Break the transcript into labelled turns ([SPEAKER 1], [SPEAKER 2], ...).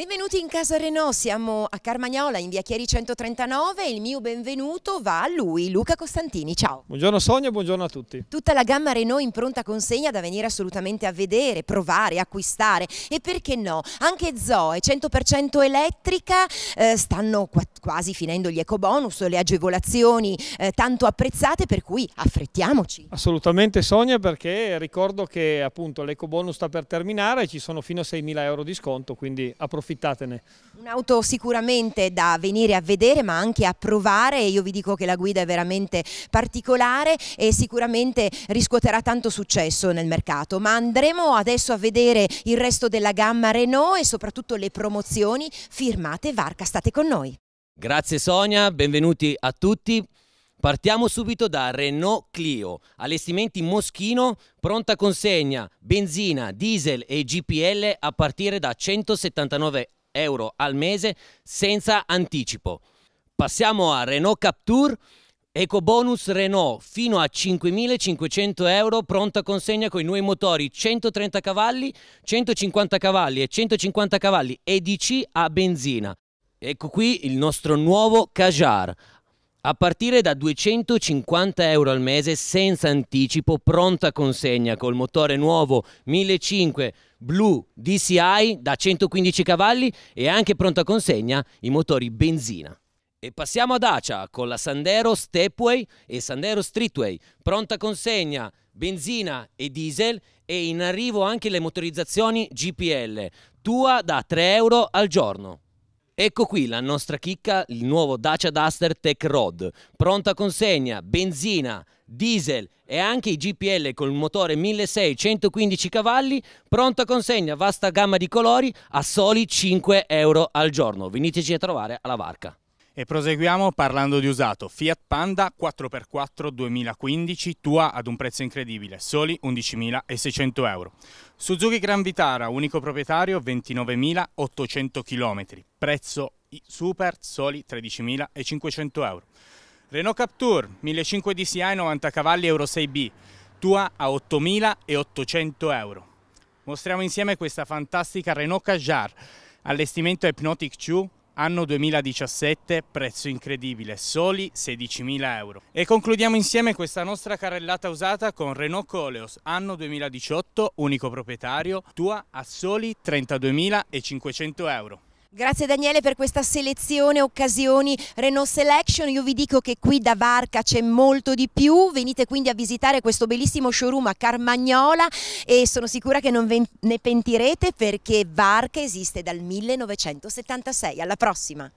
[SPEAKER 1] Benvenuti in casa Renault, siamo a Carmagnola in via Chieri 139 e il mio benvenuto va a lui, Luca Costantini, ciao.
[SPEAKER 2] Buongiorno Sonia, buongiorno a tutti.
[SPEAKER 1] Tutta la gamma Renault in pronta consegna da venire assolutamente a vedere, provare, acquistare e perché no, anche Zoe 100% elettrica, eh, stanno quasi finendo gli ecobonus, le agevolazioni eh, tanto apprezzate per cui affrettiamoci.
[SPEAKER 2] Assolutamente Sonia perché ricordo che appunto l'ecobonus sta per terminare, e ci sono fino a 6.000 euro di sconto quindi approfittiamo approfittatene.
[SPEAKER 1] Un'auto sicuramente da venire a vedere ma anche a provare, io vi dico che la guida è veramente particolare e sicuramente riscuoterà tanto successo nel mercato, ma andremo adesso a vedere il resto della gamma Renault e soprattutto le promozioni firmate Varca, state con noi.
[SPEAKER 3] Grazie Sonia, benvenuti a tutti. Partiamo subito da Renault Clio, allestimenti Moschino, pronta consegna, benzina, diesel e GPL a partire da 179 euro al mese senza anticipo. Passiamo a Renault Capture, eco bonus Renault fino a 5.500 euro, pronta consegna con i nuovi motori 130 cavalli, 150 cavalli e 150 cavalli EDC a benzina. Ecco qui il nostro nuovo Kajar, a partire da 250 euro al mese senza anticipo, pronta consegna col motore nuovo 1500 Blue DCI da 115 cavalli e anche pronta consegna i motori benzina. E passiamo ad Acia con la Sandero Stepway e Sandero Streetway, pronta consegna benzina e diesel e in arrivo anche le motorizzazioni GPL, tua da 3 euro al giorno. Ecco qui la nostra chicca, il nuovo Dacia Duster Tech Rod. Pronta consegna, benzina, diesel e anche i GPL con il motore 1615 cavalli. Pronta consegna, vasta gamma di colori a soli
[SPEAKER 2] 5 euro al giorno. Veniteci a trovare alla barca. E proseguiamo parlando di usato. Fiat Panda 4x4 2015 tua ad un prezzo incredibile, soli 11.600 euro. Suzuki Gran Vitara, unico proprietario, 29.800 km, prezzo super soli 13.500 euro. Renault Capture 1.500 DCI 90 cavalli Euro 6B, tua a 8.800 euro. Mostriamo insieme questa fantastica Renault Kajar, allestimento Hypnotic 2 Anno 2017, prezzo incredibile, soli 16.000 euro. E concludiamo insieme questa nostra carrellata usata con Renault Coleos, anno 2018, unico proprietario, tua a soli 32.500
[SPEAKER 1] euro. Grazie Daniele per questa selezione occasioni Renault Selection, io vi dico che qui da Varca c'è molto di più, venite quindi a visitare questo bellissimo showroom a Carmagnola e sono sicura che non ne pentirete perché Varca esiste dal 1976, alla prossima!